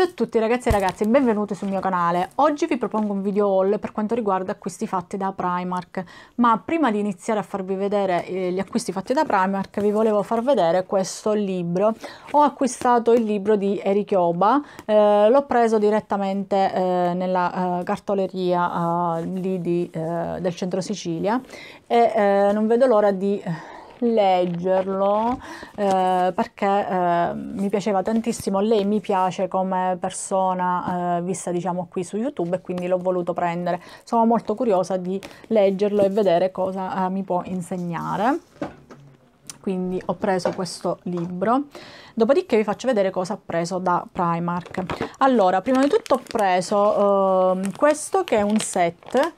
Ciao a tutti ragazzi e ragazze, benvenuti sul mio canale. Oggi vi propongo un video haul per quanto riguarda acquisti fatti da Primark, ma prima di iniziare a farvi vedere eh, gli acquisti fatti da Primark vi volevo far vedere questo libro. Ho acquistato il libro di Eric Oba, eh, l'ho preso direttamente eh, nella eh, cartoleria eh, lì di, eh, del centro Sicilia e non vedo l'ora di leggerlo eh, perché eh, mi piaceva tantissimo, lei mi piace come persona eh, vista diciamo qui su YouTube e quindi l'ho voluto prendere. Sono molto curiosa di leggerlo e vedere cosa eh, mi può insegnare. Quindi ho preso questo libro. Dopodiché vi faccio vedere cosa ho preso da Primark. Allora, prima di tutto ho preso ehm, questo che è un set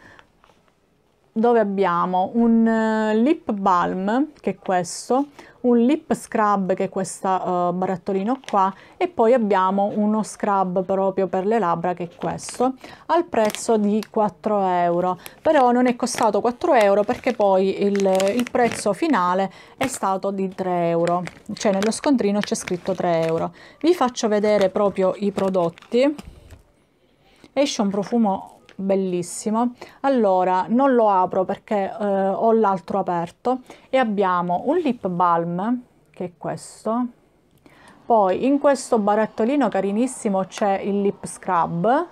dove abbiamo un eh, lip balm, che è questo, un lip scrub, che è questo uh, eh, barattolino qua, e poi abbiamo uno scrub proprio per le labbra, che è questo, al prezzo di 4 euro. Però non è costato 4 euro perché poi il, il prezzo finale è stato di 3 euro. Cioè nello scontrino c'è scritto 3 euro. Vi faccio vedere proprio i prodotti. Esce un profumo bellissimo allora non lo apro perché eh, ho l'altro aperto e abbiamo un lip balm che è questo poi in questo barattolino carinissimo c'è il lip scrub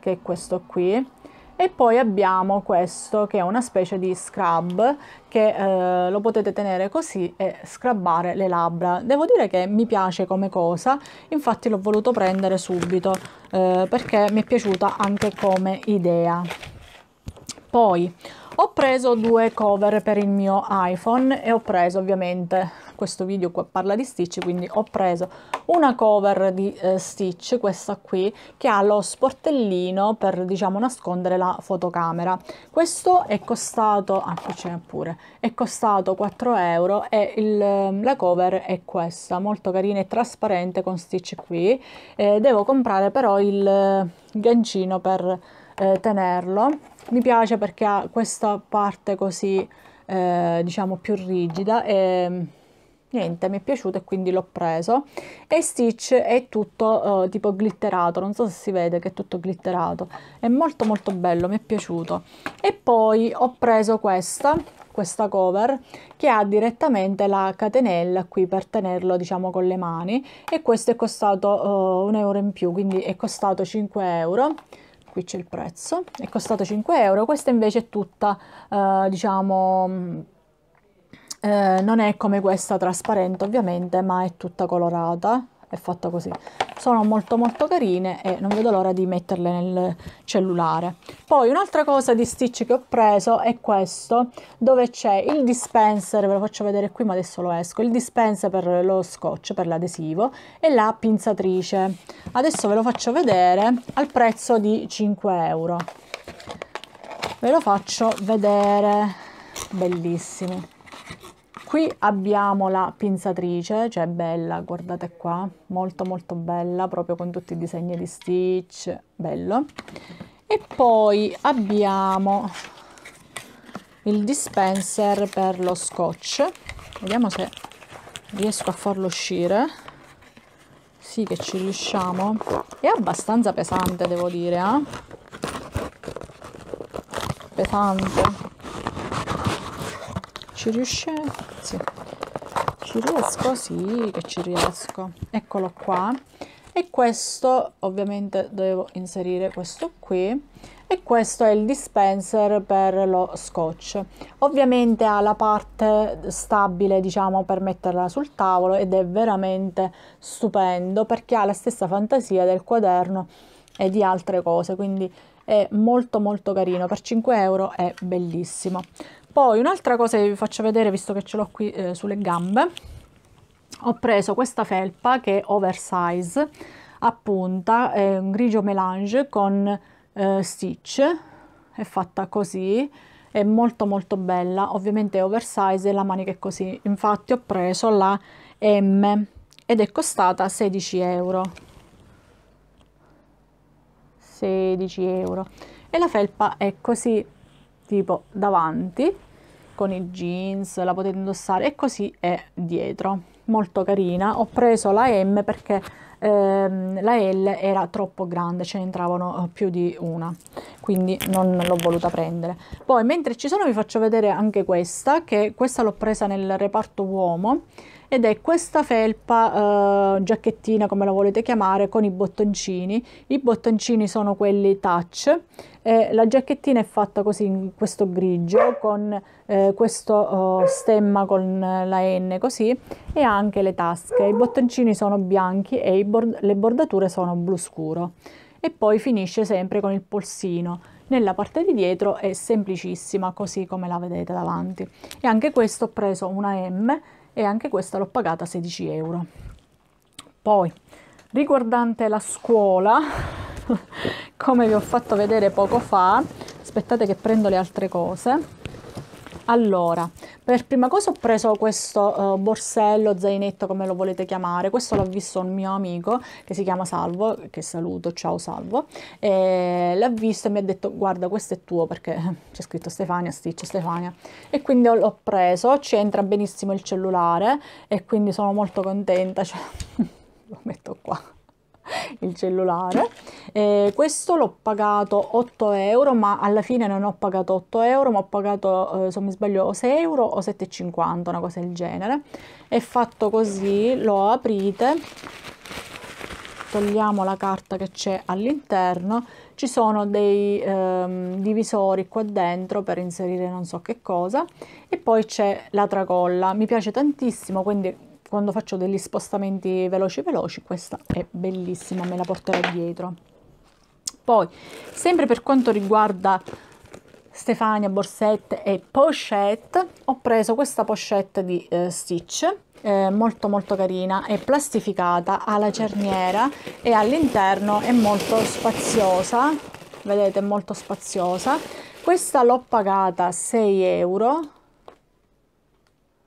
che è questo qui e poi abbiamo questo che è una specie di scrub che eh, lo potete tenere così e scrubbare le labbra devo dire che mi piace come cosa infatti l'ho voluto prendere subito eh, perché mi è piaciuta anche come idea poi ho preso due cover per il mio iPhone e ho preso ovviamente questo video qua parla di Stitch, quindi ho preso una cover di eh, Stitch, questa qui, che ha lo sportellino per, diciamo, nascondere la fotocamera. Questo è costato, ah qui ce pure, è costato 4 euro e il, ehm, la cover è questa, molto carina e trasparente con Stitch qui. Eh, devo comprare però il eh, gancino per eh, tenerlo. Mi piace perché ha questa parte così... Eh, diciamo più rigida e niente mi è piaciuto e quindi l'ho preso e Stitch è tutto eh, tipo glitterato non so se si vede che è tutto glitterato è molto molto bello mi è piaciuto e poi ho preso questa questa cover che ha direttamente la catenella qui per tenerlo diciamo con le mani e questo è costato uh, un euro in più quindi è costato 5 euro qui c'è il prezzo è costato 5 euro questa invece è tutta uh, diciamo eh, non è come questa trasparente ovviamente ma è tutta colorata è fatta così sono molto molto carine e non vedo l'ora di metterle nel cellulare poi un'altra cosa di Stitch che ho preso è questo dove c'è il dispenser ve lo faccio vedere qui ma adesso lo esco il dispenser per lo scotch per l'adesivo e la pinzatrice adesso ve lo faccio vedere al prezzo di 5 euro ve lo faccio vedere bellissimi Qui abbiamo la pinzatrice, cioè bella, guardate qua, molto molto bella, proprio con tutti i disegni di Stitch, bello. E poi abbiamo il dispenser per lo scotch, vediamo se riesco a farlo uscire. Sì che ci riusciamo, è abbastanza pesante devo dire, eh? pesante. Ci riusciamo ci riesco? Sì, che ci riesco. Eccolo qua. E questo, ovviamente, devo inserire questo qui. E questo è il dispenser per lo scotch. Ovviamente ha la parte stabile, diciamo, per metterla sul tavolo ed è veramente stupendo perché ha la stessa fantasia del quaderno e di altre cose, quindi è molto molto carino. Per 5 euro è bellissimo. Poi un'altra cosa che vi faccio vedere, visto che ce l'ho qui eh, sulle gambe, ho preso questa felpa che è oversize a punta, è un grigio melange con eh, stitch, è fatta così, è molto molto bella, ovviamente è oversize e la manica è così, infatti ho preso la M ed è costata 16 euro. 16 euro e la felpa è così tipo davanti con i jeans, la potete indossare e così è dietro, molto carina. Ho preso la M perché ehm, la L era troppo grande, ce ne entravano eh, più di una, quindi non l'ho voluta prendere. Poi mentre ci sono vi faccio vedere anche questa, che questa l'ho presa nel reparto uomo, ed è questa felpa eh, giacchettina come la volete chiamare con i bottoncini i bottoncini sono quelli touch eh, la giacchettina è fatta così in questo grigio con eh, questo oh, stemma con la N così e anche le tasche i bottoncini sono bianchi e bord le bordature sono blu scuro e poi finisce sempre con il polsino nella parte di dietro è semplicissima così come la vedete davanti e anche questo ho preso una M e anche questa l'ho pagata 16 euro. Poi, riguardante la scuola, come vi ho fatto vedere poco fa, aspettate che prendo le altre cose, allora, per prima cosa ho preso questo uh, borsello, zainetto, come lo volete chiamare. Questo l'ha visto un mio amico che si chiama Salvo, che saluto, ciao Salvo. l'ha visto e mi ha detto, guarda, questo è tuo perché c'è scritto Stefania, Stitch, Stefania. E quindi l'ho preso, ci entra benissimo il cellulare e quindi sono molto contenta. Cioè, lo metto qua il cellulare. Eh, questo l'ho pagato 8 euro, ma alla fine non ho pagato 8 euro, ma ho pagato, eh, se non mi sbaglio, 6 euro o 7,50, una cosa del genere. È fatto così, lo aprite, togliamo la carta che c'è all'interno, ci sono dei ehm, divisori qua dentro per inserire non so che cosa e poi c'è la tracolla, mi piace tantissimo, quindi quando faccio degli spostamenti veloci veloci questa è bellissima me la porterò dietro poi sempre per quanto riguarda Stefania Borsette e Pochette ho preso questa pochette di eh, Stitch eh, molto molto carina è plastificata alla cerniera e all'interno è molto spaziosa vedete molto spaziosa questa l'ho pagata 6 euro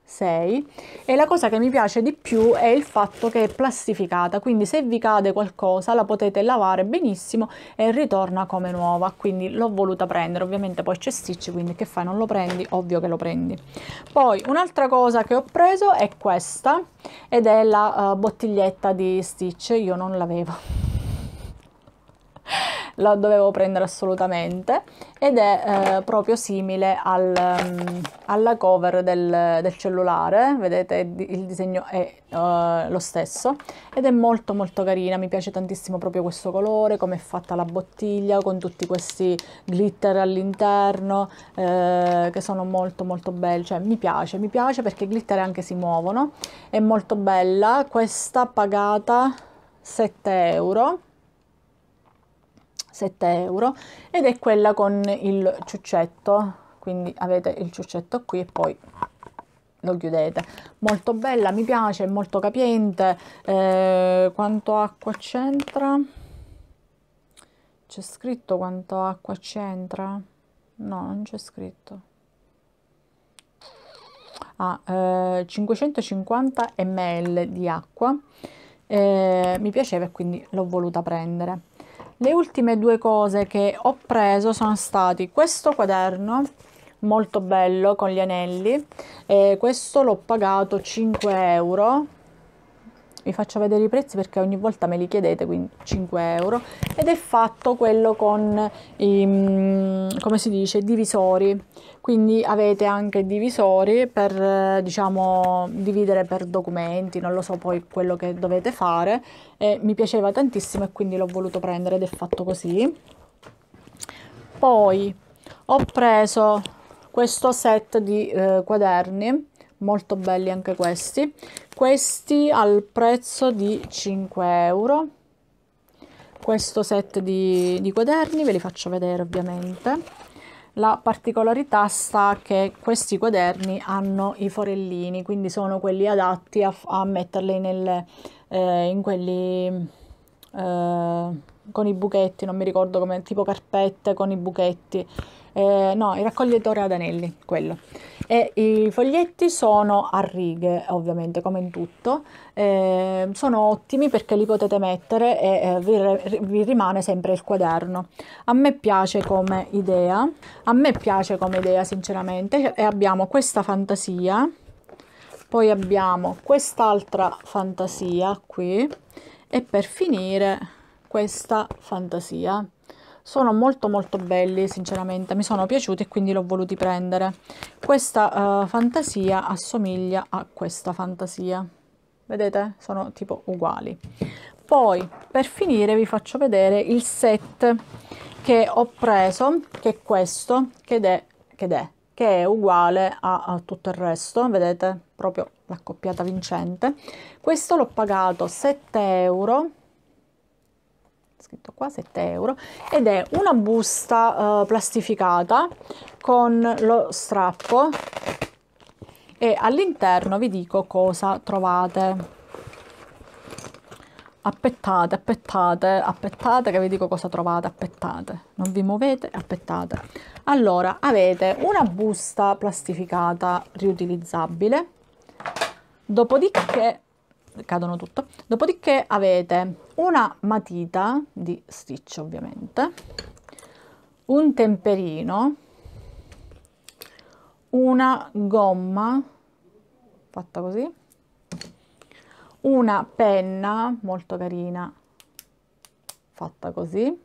6 e la cosa che mi piace di più è il fatto che è plastificata quindi se vi cade qualcosa la potete lavare benissimo e ritorna come nuova quindi l'ho voluta prendere ovviamente poi c'è Stitch quindi che fai non lo prendi ovvio che lo prendi poi un'altra cosa che ho preso è questa ed è la uh, bottiglietta di Stitch io non l'avevo la dovevo prendere assolutamente ed è eh, proprio simile al, um, alla cover del, del, cellulare, vedete il disegno è uh, lo stesso ed è molto molto carina, mi piace tantissimo proprio questo colore, come è fatta la bottiglia con tutti questi glitter all'interno eh, che sono molto molto belli, cioè mi piace, mi piace perché i glitter anche si muovono, è molto bella, questa pagata 7 euro 7 euro ed è quella con il ciuccetto quindi avete il ciuccetto qui e poi lo chiudete molto bella mi piace molto capiente eh, quanto acqua c'entra c'è scritto quanto acqua c'entra no non c'è scritto ah, eh, 550 ml di acqua eh, mi piaceva e quindi l'ho voluta prendere le ultime due cose che ho preso sono stati questo quaderno molto bello con gli anelli questo l'ho pagato 5 euro vi faccio vedere i prezzi perché ogni volta me li chiedete quindi 5 euro ed è fatto quello con i mm, come si dice divisori quindi avete anche divisori per eh, diciamo dividere per documenti non lo so poi quello che dovete fare e mi piaceva tantissimo e quindi l'ho voluto prendere ed è fatto così poi ho preso questo set di eh, quaderni molto belli anche questi questi al prezzo di 5 euro questo set di, di quaderni ve li faccio vedere ovviamente la particolarità sta che questi quaderni hanno i forellini quindi sono quelli adatti a, a metterli nel, eh, in quelli eh, con i buchetti non mi ricordo come tipo carpette con i buchetti eh, no il raccoglitore ad anelli quello e I foglietti sono a righe, ovviamente, come in tutto. Eh, sono ottimi perché li potete mettere e eh, vi, vi, rimane sempre il quaderno. A me piace come idea, a me piace come idea sinceramente e abbiamo questa fantasia, poi abbiamo quest'altra fantasia qui e per finire questa fantasia sono molto molto belli sinceramente mi sono piaciuti e quindi l'ho voluti prendere questa uh, fantasia assomiglia a questa fantasia vedete sono tipo uguali poi per finire vi faccio vedere il set che ho preso che è questo che è, che è, che è uguale a, a tutto il resto vedete proprio l'accoppiata vincente questo l'ho pagato 7 euro scritto qua 7 euro ed è una busta uh, plastificata con lo strappo e all'interno vi dico cosa trovate appettate, appettate, appettate che vi dico cosa trovate, appettate, non vi muovete, appettate. Allora, avete una busta plastificata riutilizzabile, dopodiché, cadono tutto, dopodiché avete una matita di stitch ovviamente, un temperino, una gomma fatta così, una penna molto carina fatta così,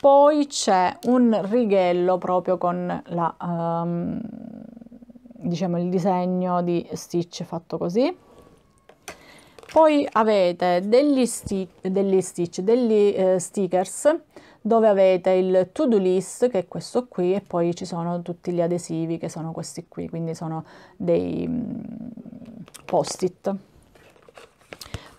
poi c'è un righello proprio con la, um, diciamo il disegno di stitch fatto così poi avete degli, sti degli stitch, degli eh, stickers dove avete il to do list che è questo qui e poi ci sono tutti gli adesivi che sono questi qui, quindi sono dei mm, post-it.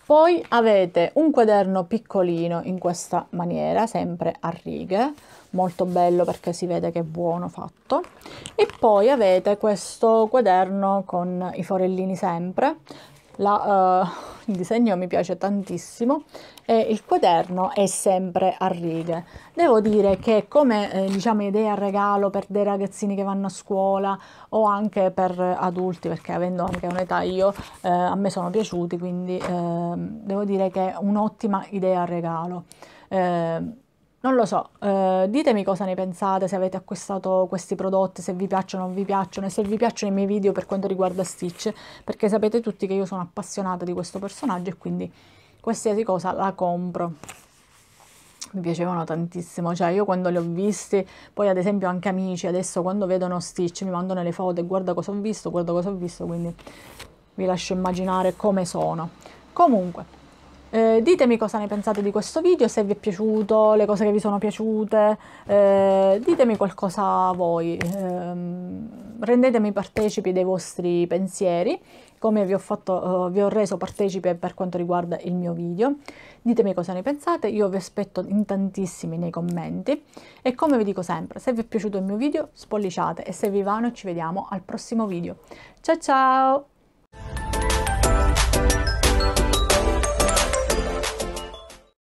Poi avete un quaderno piccolino in questa maniera, sempre a righe, molto bello perché si vede che è buono fatto. E poi avete questo quaderno con i forellini sempre, la, uh, il disegno mi piace tantissimo e il quaderno è sempre a righe. Devo dire che come eh, diciamo idea regalo per dei ragazzini che vanno a scuola o anche per adulti, perché avendo anche un'età io eh, a me sono piaciuti, quindi eh, devo dire che è un'ottima idea regalo. Ehm, non lo so, eh, ditemi cosa ne pensate, se avete acquistato questi prodotti, se vi piacciono o non vi piacciono e se vi piacciono i miei video per quanto riguarda Stitch, perché sapete tutti che io sono appassionata di questo personaggio e quindi qualsiasi cosa la compro. Mi piacevano tantissimo, cioè io quando li ho visti, poi ad esempio anche amici adesso quando vedono Stitch mi mandano le foto e guarda cosa ho visto, guarda cosa ho visto, quindi vi lascio immaginare come sono. Comunque, eh, ditemi cosa ne pensate di questo video, se vi è piaciuto, le cose che vi sono piaciute, eh, ditemi qualcosa voi, eh, rendetemi partecipi dei vostri pensieri, come vi ho, fatto, eh, vi ho reso partecipi per quanto riguarda il mio video. Ditemi cosa ne pensate, io vi aspetto in tantissimi nei commenti e come vi dico sempre, se vi è piaciuto il mio video spolliciate e se vi va noi ci vediamo al prossimo video. Ciao ciao!